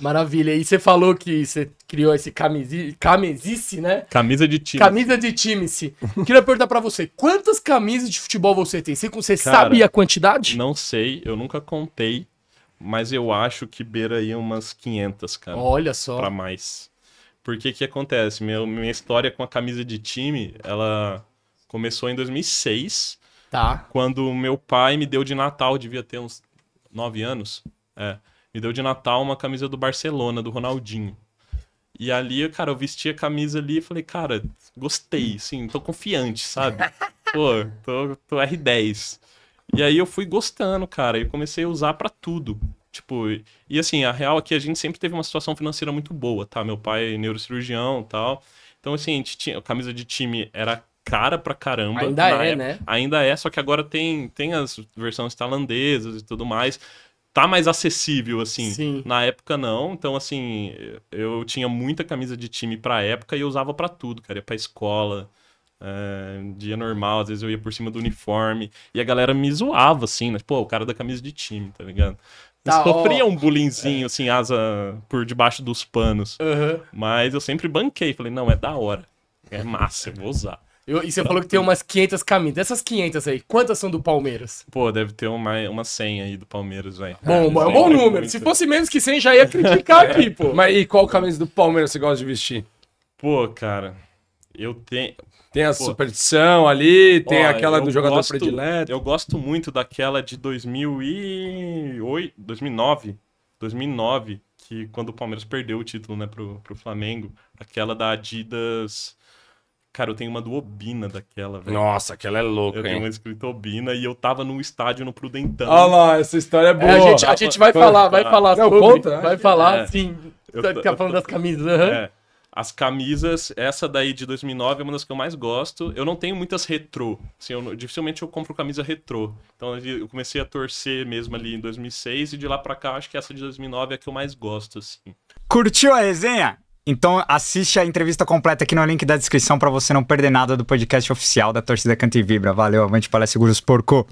Maravilha. E você falou que você criou esse camisi... camisice, né? Camisa de time. Camisa de time. -se. Queria perguntar para você, quantas camisas de futebol você tem? Você, você Cara, sabe a quantidade? Não sei, eu nunca contei, mas eu acho que beira aí umas 500, cara. Olha só. Para mais. Porque que acontece? Minha, minha história com a camisa de time, ela começou em 2006. Tá. Quando meu pai me deu de Natal, devia ter uns 9 anos. É me deu de Natal uma camisa do Barcelona, do Ronaldinho. E ali, cara, eu vesti a camisa ali e falei, cara, gostei, sim, tô confiante, sabe? Pô, tô, tô R10. E aí eu fui gostando, cara, e comecei a usar para tudo. Tipo, e assim, a real é que a gente sempre teve uma situação financeira muito boa, tá? Meu pai é neurocirurgião tal. Então, assim, a gente tinha. A camisa de time era cara pra caramba. Ainda é, época, né? Ainda é, só que agora tem, tem as versões tailandesas e tudo mais tá mais acessível, assim. Sim. Na época, não. Então, assim, eu tinha muita camisa de time pra época e eu usava para tudo, cara. Ia pra escola, é, dia normal, às vezes eu ia por cima do uniforme. E a galera me zoava, assim, né? Pô, o cara da camisa de time, tá ligado? Tá, sofria ó. um bullyingzinho, é. assim, asa por debaixo dos panos. Uhum. Mas eu sempre banquei. Falei, não, é da hora. É massa, eu vou usar. Eu, e você falou que tem umas 500 camisas, Dessas 500 aí, quantas são do Palmeiras? Pô, deve ter uma, uma 100 aí do Palmeiras, velho. Bom, é um bom né? número. Muito. Se fosse menos que 100, já ia criticar aqui, pô. Mas e qual camisa do Palmeiras você gosta de vestir? Pô, cara, eu tenho... Tem a pô. superstição ali, tem Ó, aquela do jogador gosto, predileto. Eu gosto muito daquela de 2008, 2009, 2009, que quando o Palmeiras perdeu o título, né, pro, pro Flamengo, aquela da Adidas Cara, eu tenho uma do Obina daquela, velho. Nossa, aquela é louca, eu hein? Eu tenho uma escrita Obina e eu tava num estádio no Prudentão. Olha lá, essa história é, é boa. É, a, gente, a gente vai falar, vai falar Não, sobre. Conta, né? vai falar, é. sim. Eu ficar falando das camisas. É. As camisas, essa daí de 2009 é uma das que eu mais gosto. Eu não tenho muitas retrô. Assim, eu, dificilmente eu compro camisa retrô. Então eu comecei a torcer mesmo ali em 2006 e de lá pra cá acho que essa de 2009 é a que eu mais gosto, assim. Curtiu a resenha? Então assiste a entrevista completa aqui no link da descrição para você não perder nada do podcast oficial da Torcida Canta e Vibra. Valeu, avante palestra seguros porco.